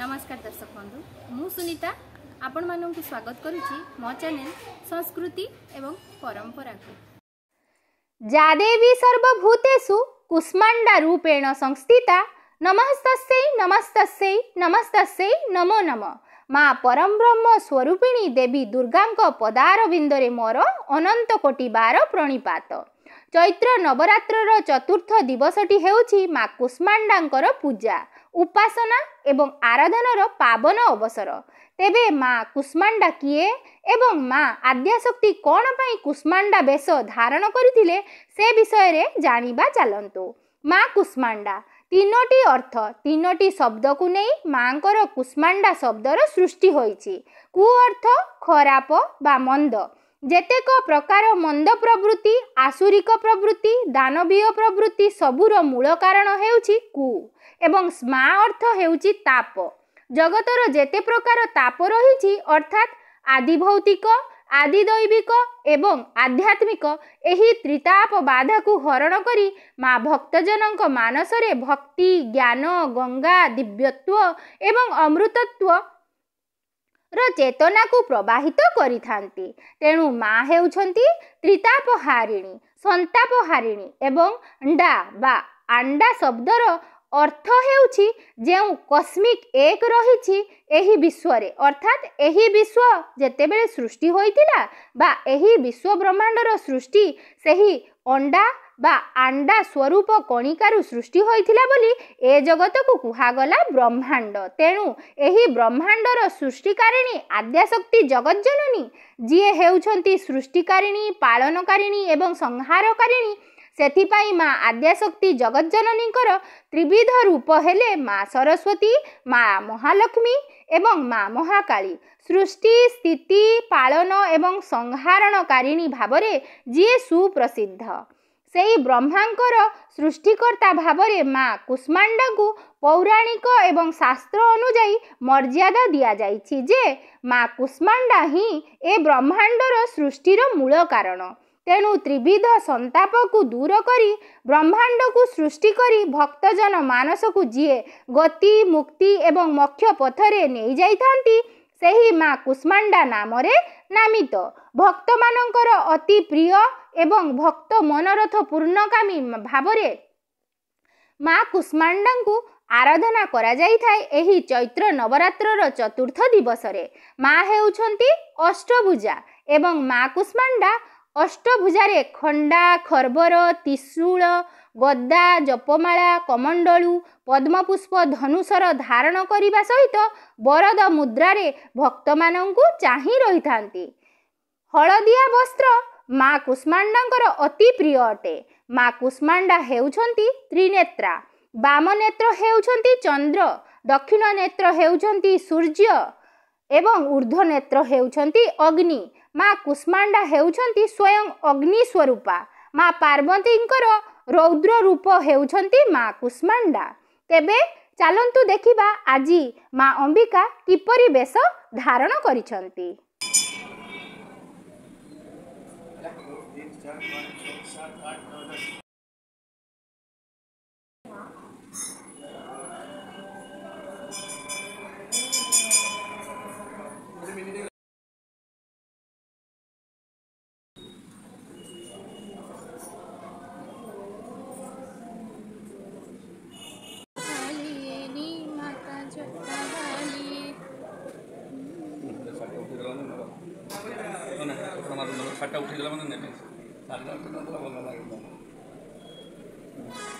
ନମସ୍କାର ଦର୍ଶକ ବନ୍ଧୁ ମୁଁ ସୁନିତା ଆପଣମାନଙ୍କୁ ସ୍ୱାଗତ କରୁଛି ମୋ ଚ୍ୟାନେଲ ସଂସ୍କୃତି ଏବଂ ପରମ୍ପରାକୁ ଯାଦେବି ସର୍ବଭୂତେଷୁ କୁଷ୍ମାଣ୍ଡା ରୂପେଣ ସଂସ୍ଥିତା ନମସ୍ତସ୍ୟ ନମସ୍ତସ୍ୟ ନମସ୍ତସ୍ୟ ନମୋ ନମ ମା ପରମ୍ବ୍ରହ୍ମ ସ୍ୱରୂପିଣୀ ଦେବୀ ଦୁର୍ଗାଙ୍କ ପଦାରବିନ୍ଦରେ ମୋର ଅନନ୍ତ କୋଟି ବାର ପ୍ରଣିପାତ ଚୈତ୍ର ନବରାତ୍ରର ଚତୁର୍ଥ ଦିବସଟି ହେଉଛି ମା କୁଷ୍ମାଣ୍ଡାଙ୍କର ପୂଜା ଉପାସନା ଏବଂ ଆରାଧନାର ପାବନ ଅବସର ତେବେ ମା କୁଷ୍ମାଣ୍ଡା କିଏ ଏବଂ ମା ଆଦ୍ୟାଶକ୍ତି କ'ଣ ପାଇଁ କୁଷ୍ମାଣ୍ଡା ବେଶ ଧାରଣ କରିଥିଲେ ସେ ବିଷୟରେ ଜାଣିବା ଚାଲନ୍ତୁ ମା କୁଷ୍ମାଣ୍ଡା ତିନୋଟି ଅର୍ଥ ତିନୋଟି ଶବ୍ଦକୁ ନେଇ ମାଙ୍କର କୁଷ୍ମାଣ୍ଡା ଶବ୍ଦର ସୃଷ୍ଟି ହୋଇଛି କୁ ଅର୍ଥ ଖରାପ ବା ମନ୍ଦ ଯେତେକ ପ୍ରକାର ମନ୍ଦ ପ୍ରବୃତ୍ତି ଆସୁରିକ ପ୍ରଭୃତି ଦାନବୀୟ ପ୍ରଭୃତି ସବୁର ମୂଳ କାରଣ ହେଉଛି କୁ ଏବଂ ସ୍ମା ଅର୍ଥ ହେଉଛି ତାପ ଜଗତର ଯେତେ ପ୍ରକାର ତାପ ରହିଛି ଅର୍ଥାତ୍ ଆଦିଭୌତିକ ଦୈବିକ ଏବଂ ଆଧ୍ୟାତ୍ମିକ ଏହି ତ୍ରିତାପ ବାଧାକୁ ହରଣ କରି ମା ଭକ୍ତଜନଙ୍କ ମାନସରେ ଭକ୍ତି ଜ୍ଞାନ ଗଙ୍ଗା ଦିବ୍ୟତ୍ୱ ଏବଂ ଅମୃତତ୍ଵ ଚେତନାକୁ ପ୍ରବାହିତ କରିଥାନ୍ତି ତେଣୁ ମା ହେଉଛନ୍ତି ତ୍ରିତାପହାରିଣୀ ସନ୍ତାପହାରିଣୀ ଏବଂ ଣ୍ଡା ବା ଆଣ୍ଡା ଶବ୍ଦର ଅର୍ଥ ହେଉଛି ଯେଉଁ କସ୍ମିକ ଏକ ରହିଛି ଏହି ବିଶ୍ୱରେ ଅର୍ଥାତ୍ ଏହି ବିଶ୍ୱ ଯେତେବେଳେ ସୃଷ୍ଟି ହୋଇଥିଲା ବା ଏହି ବିଶ୍ୱ ବ୍ରହ୍ମାଣ୍ଡର ସୃଷ୍ଟି ସେହି ଅଣ୍ଡା ବା ଆଣ୍ଡା ସ୍ୱରୂପ କଣିକାରୁ ସୃଷ୍ଟି ହୋଇଥିଲା ବୋଲି ଏ ଜଗତକୁ କୁହାଗଲା ବ୍ରହ୍ମାଣ୍ଡ ତେଣୁ ଏହି ବ୍ରହ୍ମାଣ୍ଡର ସୃଷ୍ଟିକାରିଣୀ ଆଦ୍ୟାଶକ୍ତି ଜଗତ ଜନନୀ ଯିଏ ହେଉଛନ୍ତି ସୃଷ୍ଟିକାରିଣୀ ପାଳନକାରିଣୀ ଏବଂ ସଂହାରକାରିଣୀ ସେଥିପାଇଁ ମା ଆଦ୍ୟାଶକ୍ତି ଜଗଜ୍ଜନନୀଙ୍କର ତ୍ରିବିଧ ରୂପ ହେଲେ ମା ସରସ୍ୱତୀ ମା ମହାଲକ୍ଷ୍ମୀ ଏବଂ ମା ମହାକାଳୀ ସୃଷ୍ଟି ସ୍ଥିତି ପାଳନ ଏବଂ ସଂହାରଣକାରିଣୀ ଭାବରେ ଯିଏ ସୁପ୍ରସିଦ୍ଧ ସେହି ବ୍ରହ୍ମାଙ୍କର ସୃଷ୍ଟିକର୍ତ୍ତା ଭାବରେ ମା କୁଷ୍ମାଣ୍ଡାଙ୍କୁ ପୌରାଣିକ ଏବଂ ଶାସ୍ତ୍ର ଅନୁଯାୟୀ ମର୍ଯ୍ୟାଦା ଦିଆଯାଇଛି ଯେ ମା କୁଷ୍ମାଣ୍ଡା ହିଁ ଏ ବ୍ରହ୍ମାଣ୍ଡର ସୃଷ୍ଟିର ମୂଳ କାରଣ ତେଣୁ ତ୍ରିବିଧ ସନ୍ତାପକୁ ଦୂର କରି ବ୍ରହ୍ମାଣ୍ଡକୁ ସୃଷ୍ଟି କରି ଭକ୍ତଜନ ମାନସକୁ ଯିଏ ଗତି ମୁକ୍ତି ଏବଂ ମକ୍ଷ ପଥରେ ନେଇଯାଇଥାନ୍ତି ସେହି ମା କୁଷ୍ମାଣ୍ଡା ନାମରେ ନାମିତ ଭକ୍ତମାନଙ୍କର ଅତି ପ୍ରିୟ ଏବଂ ଭକ୍ତ ମନରଥ ପୂର୍ଣ୍ଣକାମୀ ଭାବରେ ମା କୁଷ୍ମାଣ୍ଡାଙ୍କୁ ଆରାଧନା କରାଯାଇଥାଏ ଏହି ଚୈତ୍ର ନବରାତ୍ରର ଚତୁର୍ଥ ଦିବସରେ ମା ହେଉଛନ୍ତି ଅଷ୍ଟଭୁଜା ଏବଂ ମା କୁଷ୍ମାଣ୍ଡା ଅଷ୍ଟଭୁଜାରେ ଖଣ୍ଡା ଖର୍ବର ତ୍ରିଶୂଳ ଗଦା ଜପମାଳା କମଣ୍ଡଳୁ ପଦ୍ମପୁଷ୍ପ ଧନୁଷର ଧାରଣ କରିବା ସହିତ ବରଦ ମୁଦ୍ରାରେ ଭକ୍ତମାନଙ୍କୁ ଚାହିଁ ରହିଥାନ୍ତି ହଳଦିଆ ବସ୍ତ୍ର ମା କୁଷ୍ମାଣ୍ଡାଙ୍କର ଅତି ପ୍ରିୟ ଅଟେ ମା କୁଷ୍ମାଣ୍ଡା ହେଉଛନ୍ତି ତ୍ରିନେତ୍ରା ବାମ ନେତ୍ର ହେଉଛନ୍ତି ଚନ୍ଦ୍ର ଦକ୍ଷିଣ ନେତ୍ର ହେଉଛନ୍ତି ସୂର୍ଯ୍ୟ ଏବଂ ଉର୍ଦ୍ଧ୍ୱ ନେତ୍ର ହେଉଛନ୍ତି ଅଗ୍ନି ମା କୁଷ୍ମାଣ୍ଡା ହେଉଛନ୍ତି ସ୍ୱୟଂ ଅଗ୍ନିସ୍ୱରୂପା ମା ପାର୍ବତୀଙ୍କର ରୌଦ୍ର ରୂପ ହେଉଛନ୍ତି ମା କୁଷ୍ମାଣ୍ଡା ତେବେ ଚାଲନ୍ତୁ ଦେଖିବା ଆଜି ମା ଅମ୍ବିକା କିପରି ବେଶ ଧାରଣ କରିଛନ୍ତି ଶାର୍ଟଟା ଉଠେଇଦେଲା ମାନେ ନେଲେ ଶାର୍ଟଟା ଉଠେଇଦେଲା ଭଲ ଲାଗିଲା